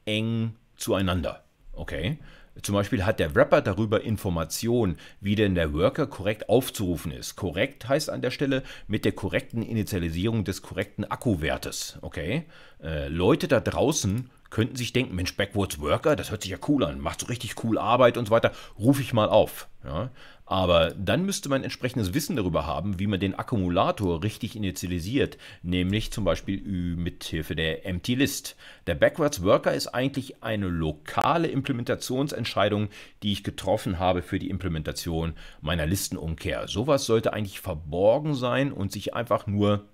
eng zueinander. Okay? Zum Beispiel hat der Wrapper darüber Informationen, wie denn der Worker korrekt aufzurufen ist. Korrekt heißt an der Stelle mit der korrekten Initialisierung des korrekten Akkuwertes. Okay? Äh, Leute da draußen könnten sich denken, Mensch, Backwards Worker, das hört sich ja cool an, macht so richtig cool Arbeit und so weiter, rufe ich mal auf. Ja? Aber dann müsste man entsprechendes Wissen darüber haben, wie man den Akkumulator richtig initialisiert, nämlich zum Beispiel mit Hilfe der Empty List. Der Backwards Worker ist eigentlich eine lokale Implementationsentscheidung, die ich getroffen habe für die Implementation meiner Listenumkehr. Sowas sollte eigentlich verborgen sein und sich einfach nur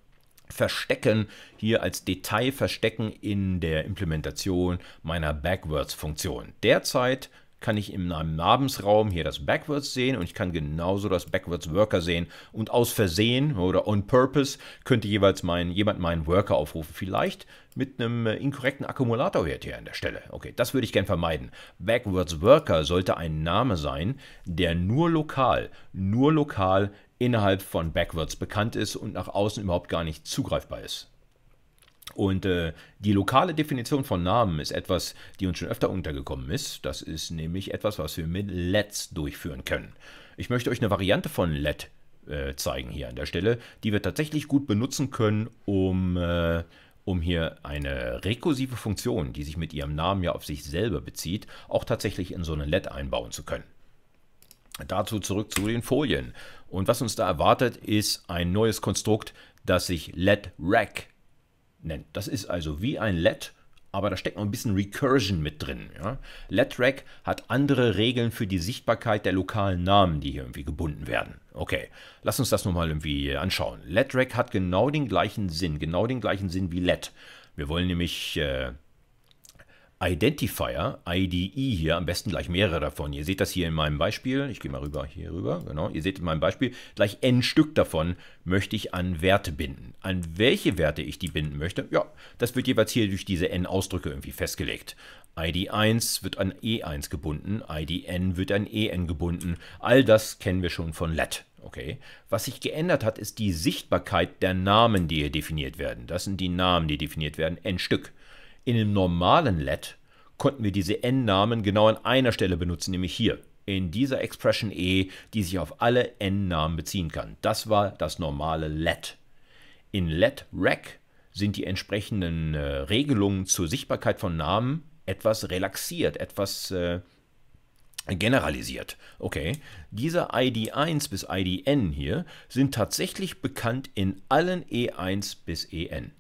verstecken, hier als Detail verstecken in der Implementation meiner Backwards-Funktion. Derzeit kann ich in einem Namensraum hier das Backwards sehen und ich kann genauso das Backwards Worker sehen und aus Versehen oder on purpose könnte jeweils mein, jemand meinen Worker aufrufen. Vielleicht mit einem äh, inkorrekten Akkumulatorwert hier an der Stelle. Okay, das würde ich gern vermeiden. Backwards Worker sollte ein Name sein, der nur lokal, nur lokal innerhalb von Backwards bekannt ist und nach außen überhaupt gar nicht zugreifbar ist. Und äh, die lokale Definition von Namen ist etwas, die uns schon öfter untergekommen ist. Das ist nämlich etwas, was wir mit LEDs durchführen können. Ich möchte euch eine Variante von LED äh, zeigen hier an der Stelle, die wir tatsächlich gut benutzen können, um, äh, um hier eine rekursive Funktion, die sich mit ihrem Namen ja auf sich selber bezieht, auch tatsächlich in so eine LED einbauen zu können. Dazu zurück zu den Folien. Und was uns da erwartet, ist ein neues Konstrukt, das sich LED Rack nennt. Das ist also wie ein LED, aber da steckt noch ein bisschen Recursion mit drin. Ja? E Rack hat andere Regeln für die Sichtbarkeit der lokalen Namen, die hier irgendwie gebunden werden. Okay, lass uns das nochmal irgendwie anschauen. E Rack hat genau den gleichen Sinn, genau den gleichen Sinn wie LED. Wir wollen nämlich äh, Identifier, IDE hier, am besten gleich mehrere davon. Ihr seht das hier in meinem Beispiel. Ich gehe mal rüber, hier rüber, genau. Ihr seht in meinem Beispiel, gleich n Stück davon möchte ich an Werte binden. An welche Werte ich die binden möchte, ja, das wird jeweils hier durch diese n Ausdrücke irgendwie festgelegt. ID1 wird an E1 gebunden, IDN wird an EN gebunden. All das kennen wir schon von LET. Okay. Was sich geändert hat, ist die Sichtbarkeit der Namen, die hier definiert werden. Das sind die Namen, die definiert werden, n Stück. In dem normalen LED konnten wir diese n-Namen genau an einer Stelle benutzen, nämlich hier in dieser Expression E, die sich auf alle n-Namen beziehen kann. Das war das normale LED. In LED-Rec sind die entsprechenden äh, Regelungen zur Sichtbarkeit von Namen etwas relaxiert, etwas äh, generalisiert. Okay, diese ID1 bis IDN hier sind tatsächlich bekannt in allen E1 bis EN.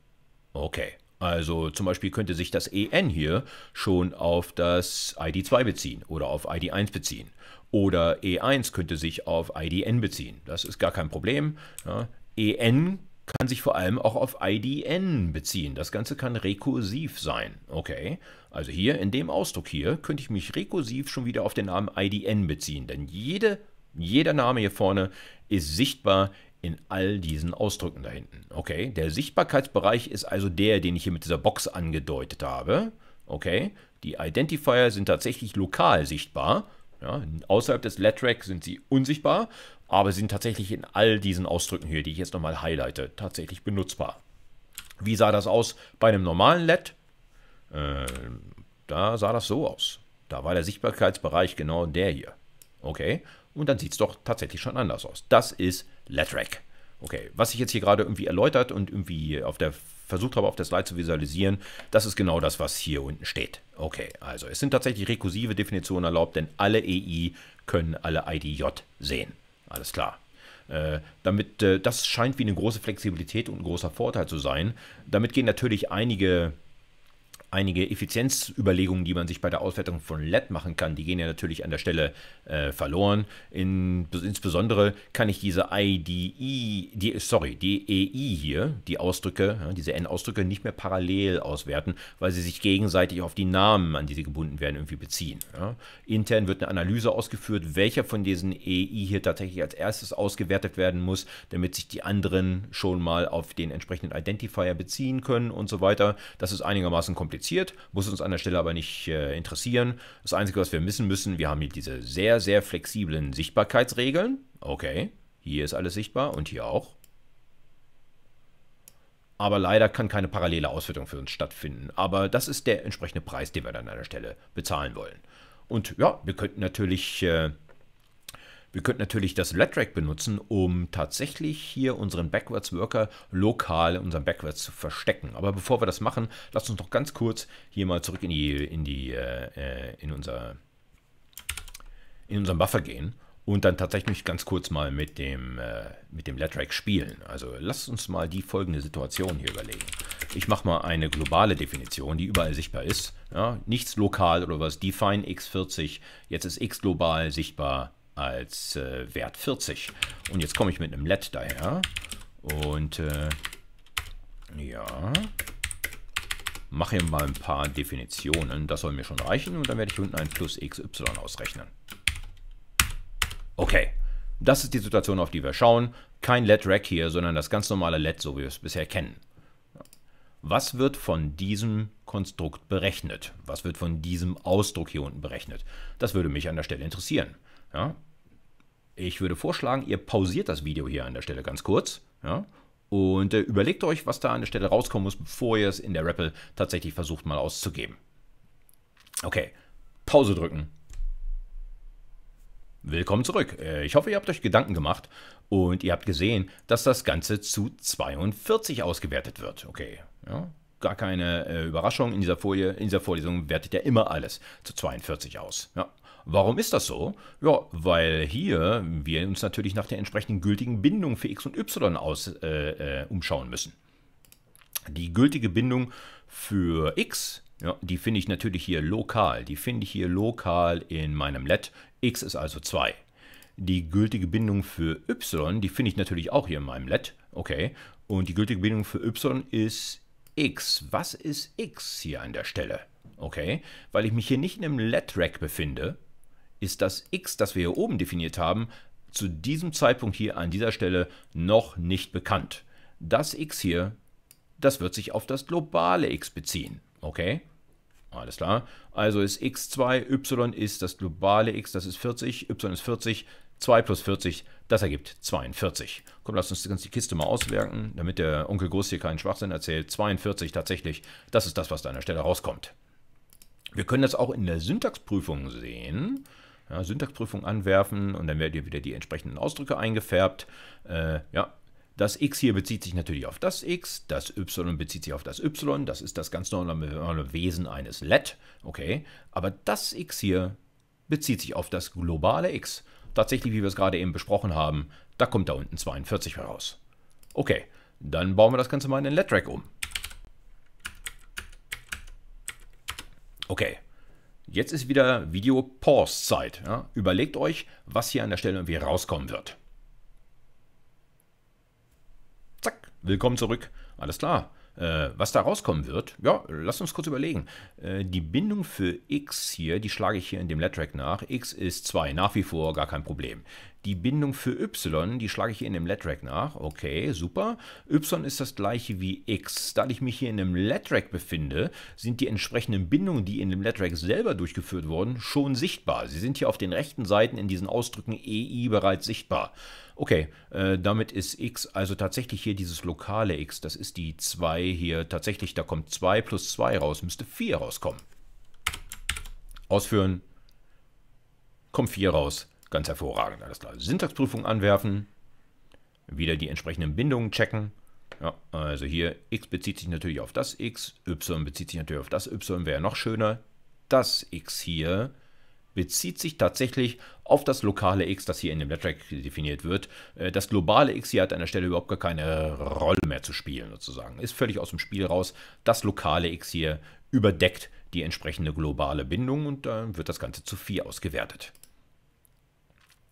Okay. Also zum Beispiel könnte sich das EN hier schon auf das ID2 beziehen oder auf ID1 beziehen. Oder E1 könnte sich auf IDN beziehen. Das ist gar kein Problem. Ja, EN kann sich vor allem auch auf IDN beziehen. Das Ganze kann rekursiv sein. Okay, also hier in dem Ausdruck hier könnte ich mich rekursiv schon wieder auf den Namen IDN beziehen, denn jede, jeder Name hier vorne ist sichtbar in all diesen Ausdrücken da hinten. Okay, der Sichtbarkeitsbereich ist also der, den ich hier mit dieser Box angedeutet habe. Okay, die Identifier sind tatsächlich lokal sichtbar. Ja, außerhalb des LATRAC sind sie unsichtbar, aber sie sind tatsächlich in all diesen Ausdrücken hier, die ich jetzt nochmal highlighte, tatsächlich benutzbar. Wie sah das aus bei einem normalen LED? Äh, da sah das so aus. Da war der Sichtbarkeitsbereich genau der hier. Okay, und dann sieht es doch tatsächlich schon anders aus. Das ist Letrack. Okay, was ich jetzt hier gerade irgendwie erläutert und irgendwie auf der versucht habe, auf der Slide zu visualisieren, das ist genau das, was hier unten steht. Okay, also es sind tatsächlich rekursive Definitionen erlaubt, denn alle EI können alle IDJ sehen. Alles klar. Äh, damit, äh, das scheint wie eine große Flexibilität und ein großer Vorteil zu sein. Damit gehen natürlich einige einige Effizienzüberlegungen, die man sich bei der Auswertung von LED machen kann, die gehen ja natürlich an der Stelle äh, verloren. In, insbesondere kann ich diese IDE, die, sorry, DEI e hier, die Ausdrücke, ja, diese N-Ausdrücke nicht mehr parallel auswerten, weil sie sich gegenseitig auf die Namen, an die sie gebunden werden, irgendwie beziehen. Ja. Intern wird eine Analyse ausgeführt, welcher von diesen EI hier tatsächlich als erstes ausgewertet werden muss, damit sich die anderen schon mal auf den entsprechenden Identifier beziehen können und so weiter. Das ist einigermaßen kompliziert kompliziert, muss uns an der Stelle aber nicht äh, interessieren. Das Einzige, was wir missen müssen, wir haben hier diese sehr, sehr flexiblen Sichtbarkeitsregeln. Okay, hier ist alles sichtbar und hier auch. Aber leider kann keine parallele Auswertung für uns stattfinden. Aber das ist der entsprechende Preis, den wir dann an der Stelle bezahlen wollen. Und ja, wir könnten natürlich... Äh, wir könnten natürlich das Letrack benutzen, um tatsächlich hier unseren Backwards Worker lokal in unserem Backwards zu verstecken. Aber bevor wir das machen, lasst uns noch ganz kurz hier mal zurück in die, in die, äh, äh in unser, in unseren Buffer gehen und dann tatsächlich ganz kurz mal mit dem, äh, mit dem led spielen. Also lasst uns mal die folgende Situation hier überlegen. Ich mache mal eine globale Definition, die überall sichtbar ist. Ja, nichts lokal oder was. Define x40. Jetzt ist x global sichtbar als äh, Wert 40. Und jetzt komme ich mit einem LED daher. Und äh, ja, mache hier mal ein paar Definitionen. Das soll mir schon reichen. Und dann werde ich unten ein Plus XY ausrechnen. Okay, das ist die Situation, auf die wir schauen. Kein LED-Rack hier, sondern das ganz normale LED, so wie wir es bisher kennen. Was wird von diesem Konstrukt berechnet? Was wird von diesem Ausdruck hier unten berechnet? Das würde mich an der Stelle interessieren. Ja? Ich würde vorschlagen, ihr pausiert das Video hier an der Stelle ganz kurz ja? und äh, überlegt euch, was da an der Stelle rauskommen muss, bevor ihr es in der REPL tatsächlich versucht mal auszugeben. Okay, Pause drücken. Willkommen zurück. Äh, ich hoffe, ihr habt euch Gedanken gemacht und ihr habt gesehen, dass das Ganze zu 42 ausgewertet wird. Okay, ja, gar keine äh, Überraschung. In dieser, Folie, in dieser Vorlesung wertet ihr immer alles zu 42 aus. Ja. Warum ist das so? Ja, weil hier wir uns natürlich nach der entsprechenden gültigen Bindung für x und y aus, äh, äh, umschauen müssen. Die gültige Bindung für x, ja, die finde ich natürlich hier lokal. Die finde ich hier lokal in meinem Let. x ist also 2. Die gültige Bindung für y, die finde ich natürlich auch hier in meinem Let. Okay. Und die gültige Bindung für y ist x. Was ist x hier an der Stelle? Okay. Weil ich mich hier nicht in einem Let-Rack befinde, ist das x, das wir hier oben definiert haben, zu diesem Zeitpunkt hier an dieser Stelle noch nicht bekannt. Das x hier, das wird sich auf das globale x beziehen. Okay? Alles klar. Also ist x2, y ist das globale x, das ist 40, y ist 40, 2 plus 40, das ergibt 42. Komm, lass uns die Kiste mal auswerten, damit der Onkel Groß hier keinen Schwachsinn erzählt. 42 tatsächlich, das ist das, was da an der Stelle rauskommt. Wir können das auch in der Syntaxprüfung sehen ja, Syntaxprüfung anwerfen und dann werden dir wieder die entsprechenden Ausdrücke eingefärbt. Äh, ja, das x hier bezieht sich natürlich auf das x, das y bezieht sich auf das y, das ist das ganz normale Wesen eines LED, okay, aber das x hier bezieht sich auf das globale x. Tatsächlich, wie wir es gerade eben besprochen haben, da kommt da unten 42 heraus. Okay, dann bauen wir das Ganze mal in den LED-Rack um. Okay, Jetzt ist wieder Video-Pause-Zeit. Ja? Überlegt euch, was hier an der Stelle irgendwie rauskommen wird. Zack, willkommen zurück. Alles klar, äh, was da rauskommen wird, ja, lass uns kurz überlegen. Äh, die Bindung für x hier, die schlage ich hier in dem Lettrack nach. x ist 2, nach wie vor gar kein Problem. Die Bindung für y, die schlage ich hier in dem Lettrack nach. Okay, super. y ist das gleiche wie x. Da ich mich hier in einem Lettrack befinde, sind die entsprechenden Bindungen, die in dem Lettrack selber durchgeführt wurden, schon sichtbar. Sie sind hier auf den rechten Seiten in diesen Ausdrücken ei bereits sichtbar. Okay, äh, damit ist x, also tatsächlich hier dieses lokale x, das ist die 2 hier, tatsächlich, da kommt 2 plus 2 raus, müsste 4 rauskommen. Ausführen, kommt 4 raus, ganz hervorragend, alles klar. Syntaxprüfung anwerfen, wieder die entsprechenden Bindungen checken. Ja, also hier x bezieht sich natürlich auf das x, y bezieht sich natürlich auf das y, wäre noch schöner. Das x hier bezieht sich tatsächlich auf das lokale X, das hier in dem Netzwerk definiert wird. Äh, das globale X hier hat an der Stelle überhaupt gar keine Rolle mehr zu spielen, sozusagen. Ist völlig aus dem Spiel raus. Das lokale X hier überdeckt die entsprechende globale Bindung und dann wird das Ganze zu 4 ausgewertet.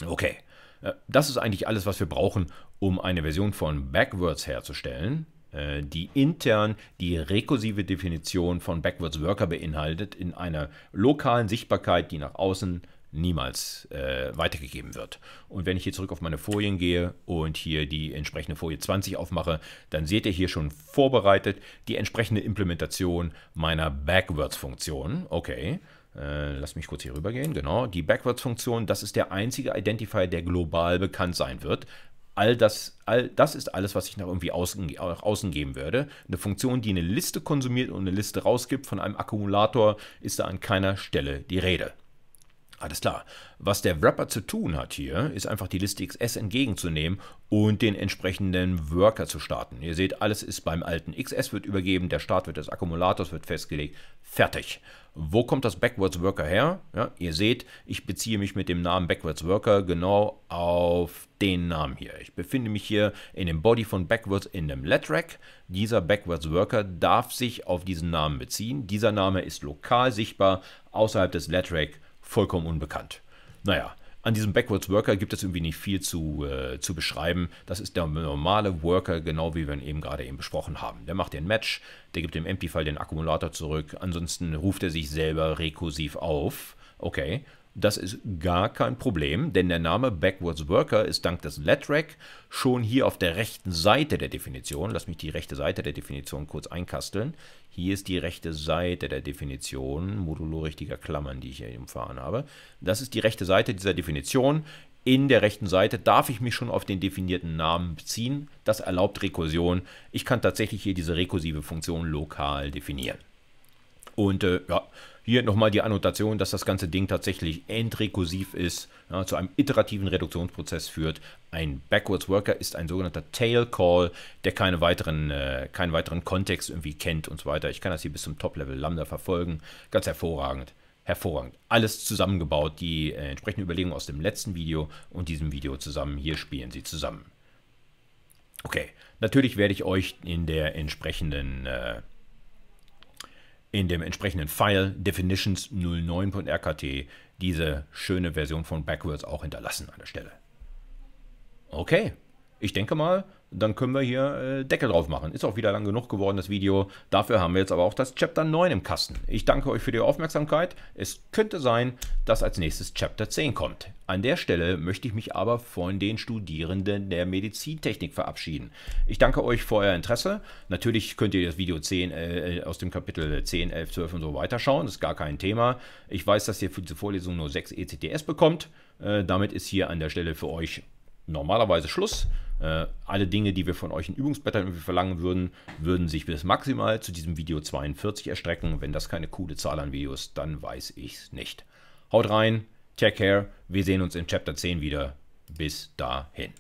Okay, äh, das ist eigentlich alles, was wir brauchen, um eine Version von Backwards herzustellen. Äh, die intern die rekursive Definition von Backwards Worker beinhaltet, in einer lokalen Sichtbarkeit, die nach außen niemals äh, weitergegeben wird. Und wenn ich hier zurück auf meine Folien gehe und hier die entsprechende Folie 20 aufmache, dann seht ihr hier schon vorbereitet die entsprechende Implementation meiner Backwards-Funktion. Okay, äh, lass mich kurz hier rübergehen. Genau, die Backwards-Funktion, das ist der einzige Identifier, der global bekannt sein wird, all das, all das ist alles, was ich nach irgendwie außen, nach außen geben würde. Eine Funktion, die eine Liste konsumiert und eine Liste rausgibt, von einem Akkumulator ist da an keiner Stelle die Rede. Alles klar. Was der Wrapper zu tun hat hier, ist einfach die Liste XS entgegenzunehmen und den entsprechenden Worker zu starten. Ihr seht, alles ist beim alten XS wird übergeben, der Start wird des Akkumulators wird festgelegt. Fertig. Wo kommt das Backwards Worker her? Ja, ihr seht, ich beziehe mich mit dem Namen Backwards Worker genau auf den Namen hier. Ich befinde mich hier in dem Body von Backwards in dem LET-Rack. Dieser Backwards Worker darf sich auf diesen Namen beziehen. Dieser Name ist lokal sichtbar außerhalb des LET-Rack vollkommen unbekannt. Naja, an diesem Backwards Worker gibt es irgendwie nicht viel zu, äh, zu beschreiben. Das ist der normale Worker, genau wie wir ihn eben gerade eben besprochen haben. Der macht den Match, der gibt dem Empty-File den Akkumulator zurück, ansonsten ruft er sich selber rekursiv auf. Okay, das ist gar kein Problem, denn der Name Backwards Worker ist dank des Letrack schon hier auf der rechten Seite der Definition. Lass mich die rechte Seite der Definition kurz einkasteln. Hier ist die rechte Seite der Definition, modulo richtiger Klammern, die ich hier umfahren habe. Das ist die rechte Seite dieser Definition. In der rechten Seite darf ich mich schon auf den definierten Namen beziehen. Das erlaubt Rekursion. Ich kann tatsächlich hier diese rekursive Funktion lokal definieren. Und äh, ja, hier nochmal die Annotation, dass das ganze Ding tatsächlich endrekursiv ist, ja, zu einem iterativen Reduktionsprozess führt. Ein Backwards Worker ist ein sogenannter Tail Call, der keine weiteren, äh, keinen weiteren Kontext irgendwie kennt und so weiter. Ich kann das hier bis zum Top-Level Lambda verfolgen. Ganz hervorragend. Hervorragend. Alles zusammengebaut, die äh, entsprechenden Überlegungen aus dem letzten Video und diesem Video zusammen. Hier spielen sie zusammen. Okay, natürlich werde ich euch in der entsprechenden äh, in dem entsprechenden File Definitions 09.rkt diese schöne Version von Backwards auch hinterlassen an der Stelle. Okay, ich denke mal, dann können wir hier äh, Deckel drauf machen. Ist auch wieder lang genug geworden, das Video. Dafür haben wir jetzt aber auch das Chapter 9 im Kasten. Ich danke euch für die Aufmerksamkeit. Es könnte sein, dass als nächstes Chapter 10 kommt. An der Stelle möchte ich mich aber von den Studierenden der Medizintechnik verabschieden. Ich danke euch für euer Interesse. Natürlich könnt ihr das Video 10 äh, äh, aus dem Kapitel 10, 11, 12 und so weiter schauen. Das ist gar kein Thema. Ich weiß, dass ihr für diese Vorlesung nur 6 ECTS bekommt. Äh, damit ist hier an der Stelle für euch normalerweise Schluss. Äh, alle Dinge, die wir von euch in Übungsblättern irgendwie verlangen würden, würden sich bis maximal zu diesem Video 42 erstrecken. Wenn das keine coole Zahl an Videos ist, dann weiß ich's nicht. Haut rein, take care, wir sehen uns in Chapter 10 wieder. Bis dahin.